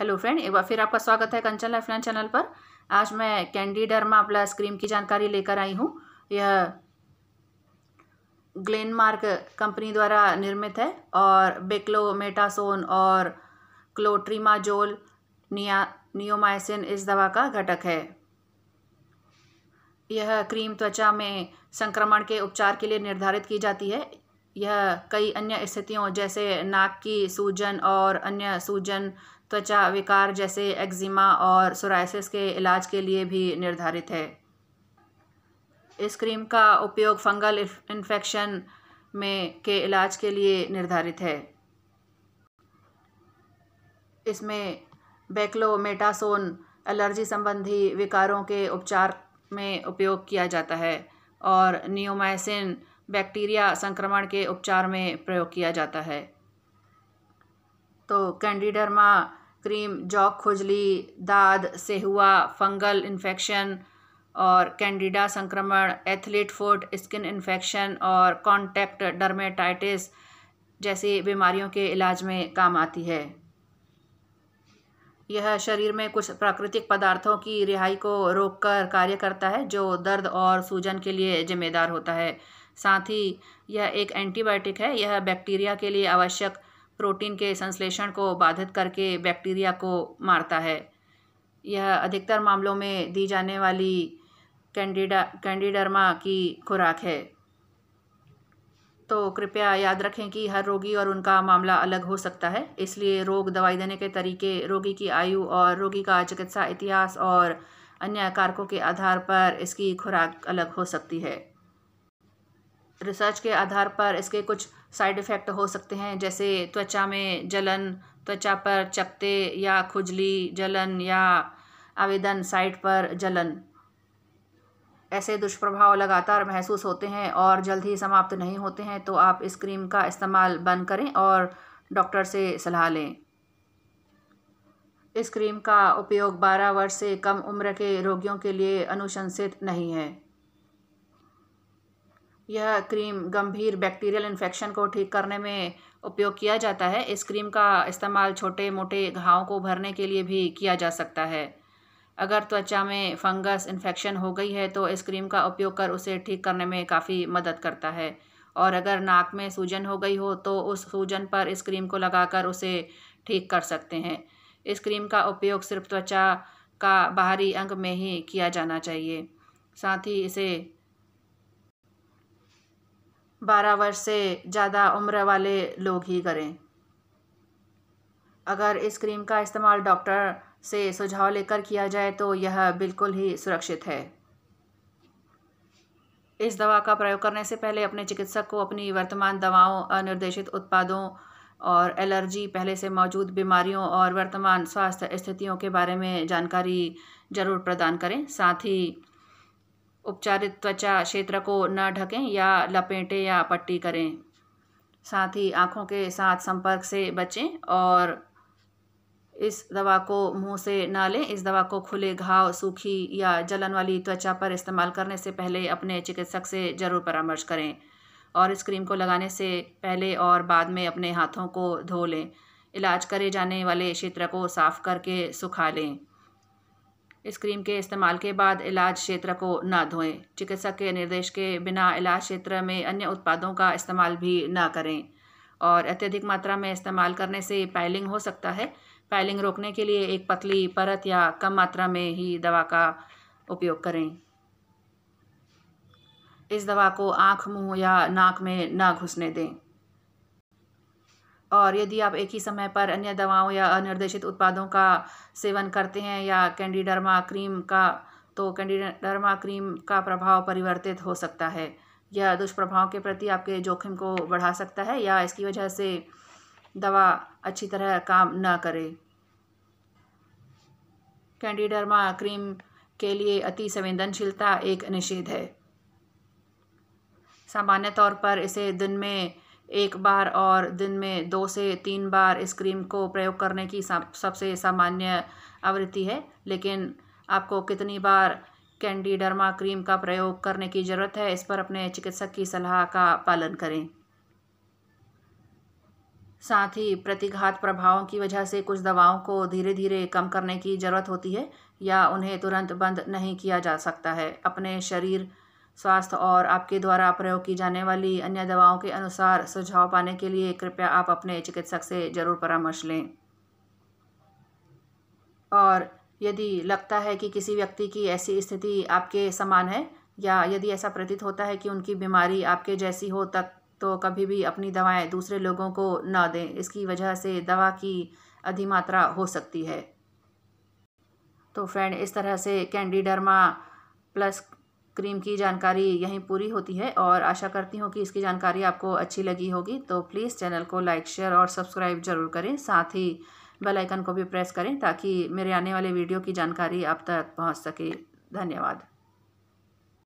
hello friend एक बार फिर आपका स्वागत है कंचन लाइफलाइन चैनल पर आज मैं कैंडी डर्मा प्लस क्रीम की जानकारी लेकर आई हूँ यह ग्लेनमार्क कंपनी द्वारा निर्मित है और बेक्लो मेटासोन और क्लोट्रीमाजोल निया नियोमाइसिन इस दवा का घटक है यह क्रीम त्वचा में संक्रमण के उपचार के लिए निर्धारित की जाती है यह कई अन्य स्थितियों जैसे नाक की सूजन और अन्य सूजन त्वचा विकार जैसे एक्जिमा और सोराइसिस के इलाज के लिए भी निर्धारित है इस क्रीम का उपयोग फंगल इन्फेक्शन में के इलाज के लिए निर्धारित है इसमें बेक्लोमेटासोन एलर्जी संबंधी विकारों के उपचार में उपयोग किया जाता है और नियोमाइसिन बैक्टीरिया संक्रमण के उपचार में प्रयोग किया जाता है तो कैंडिडर्मा क्रीम जौक खुजली दाद सेहुआ फंगल इन्फेक्शन और कैंडिडा संक्रमण एथलीट फुट स्किन इन्फेक्शन और कॉन्टैक्ट डर्मेटाइटिस जैसी बीमारियों के इलाज में काम आती है यह शरीर में कुछ प्राकृतिक पदार्थों की रिहाई को रोककर कार्य करता है जो दर्द और सूजन के लिए जिम्मेदार होता है साथ ही यह एक एंटीबायोटिक है यह बैक्टीरिया के लिए आवश्यक प्रोटीन के संश्लेषण को बाधित करके बैक्टीरिया को मारता है यह अधिकतर मामलों में दी जाने वाली कैंडिडा कैंडिडर्मा की खुराक है तो कृपया याद रखें कि हर रोगी और उनका मामला अलग हो सकता है इसलिए रोग दवाई देने के तरीके रोगी की आयु और रोगी का चिकित्सा इतिहास और अन्य कारकों के आधार पर इसकी खुराक अलग हो सकती है रिसर्च के आधार पर इसके कुछ साइड इफ़ेक्ट हो सकते हैं जैसे त्वचा में जलन त्वचा पर चपते या खुजली जलन या आवेदन साइट पर जलन ऐसे दुष्प्रभाव लगातार महसूस होते हैं और जल्द ही समाप्त नहीं होते हैं तो आप इस क्रीम का इस्तेमाल बंद करें और डॉक्टर से सलाह लें इस क्रीम का उपयोग 12 वर्ष से कम उम्र के रोगियों के लिए अनुशंसित नहीं है यह क्रीम गंभीर बैक्टीरियल इन्फेक्शन को ठीक करने में उपयोग किया जाता है इस क्रीम का इस्तेमाल छोटे मोटे घावों को भरने के लिए भी किया जा सकता है अगर त्वचा में फंगस इन्फेक्शन हो गई है तो इस क्रीम का उपयोग कर उसे ठीक करने में काफ़ी मदद करता है और अगर नाक में सूजन हो गई हो तो उस सूजन पर इस क्रीम को लगाकर उसे ठीक कर सकते हैं इस क्रीम का उपयोग सिर्फ त्वचा का बाहरी अंग में ही किया जाना चाहिए साथ ही इसे बारह वर्ष से ज़्यादा उम्र वाले लोग ही करें अगर इस क्रीम का इस्तेमाल डॉक्टर से सुझाव लेकर किया जाए तो यह बिल्कुल ही सुरक्षित है इस दवा का प्रयोग करने से पहले अपने चिकित्सक को अपनी वर्तमान दवाओं अनिर्देशित उत्पादों और एलर्जी पहले से मौजूद बीमारियों और वर्तमान स्वास्थ्य स्थितियों के बारे में जानकारी ज़रूर प्रदान करें साथ ही उपचारित त्वचा क्षेत्र को न ढकें या लपेटें या पट्टी करें साथ ही आँखों के साथ संपर्क से बचें और इस दवा को मुंह से ना लें इस दवा को खुले घाव सूखी या जलन वाली त्वचा पर इस्तेमाल करने से पहले अपने चिकित्सक से ज़रूर परामर्श करें और इस क्रीम को लगाने से पहले और बाद में अपने हाथों को धो लें इलाज करे जाने वाले क्षेत्र को साफ करके सुखा लें इस क्रीम के इस्तेमाल के बाद इलाज क्षेत्र को ना धोएं चिकित्सक के निर्देश के बिना इलाज क्षेत्र में अन्य उत्पादों का इस्तेमाल भी ना करें और अत्यधिक मात्रा में इस्तेमाल करने से पैलिंग हो सकता है पैलिंग रोकने के लिए एक पतली परत या कम मात्रा में ही दवा का उपयोग करें इस दवा को आँख मुँह या नाक में ना घुसने दें और यदि आप एक ही समय पर अन्य दवाओं या अनिर्देशित उत्पादों का सेवन करते हैं या कैंडीडर्मा क्रीम का तो कैंडीडर्मा क्रीम का प्रभाव परिवर्तित हो सकता है यह दुष्प्रभाव के प्रति आपके जोखिम को बढ़ा सकता है या इसकी वजह से दवा अच्छी तरह काम न करे कैंडीडर्मा क्रीम के लिए अति संवेदनशीलता एक निषेध है सामान्य तौर पर इसे दिन में एक बार और दिन में दो से तीन बार इस क्रीम को प्रयोग करने की सबसे सामान्य आवृत्ति है लेकिन आपको कितनी बार कैंडीडर्मा क्रीम का प्रयोग करने की ज़रूरत है इस पर अपने चिकित्सक की सलाह का पालन करें साथ ही प्रतिघात प्रभावों की वजह से कुछ दवाओं को धीरे धीरे कम करने की ज़रूरत होती है या उन्हें तुरंत बंद नहीं किया जा सकता है अपने शरीर स्वास्थ्य और आपके द्वारा प्रयोग की जाने वाली अन्य दवाओं के अनुसार सुझाव पाने के लिए कृपया आप अपने चिकित्सक से ज़रूर परामर्श लें और यदि लगता है कि किसी व्यक्ति की ऐसी स्थिति आपके समान है या यदि ऐसा प्रतीत होता है कि उनकी बीमारी आपके जैसी हो तक तो कभी भी अपनी दवाएं दूसरे लोगों को ना दें इसकी वजह से दवा की अधिमात्रा हो सकती है तो फ्रेंड इस तरह से कैंडीडर्मा प्लस क्रीम की जानकारी यहीं पूरी होती है और आशा करती हूँ कि इसकी जानकारी आपको अच्छी लगी होगी तो प्लीज़ चैनल को लाइक शेयर और सब्सक्राइब जरूर करें साथ ही बेल आइकन को भी प्रेस करें ताकि मेरे आने वाले वीडियो की जानकारी आप तक पहुँच सके धन्यवाद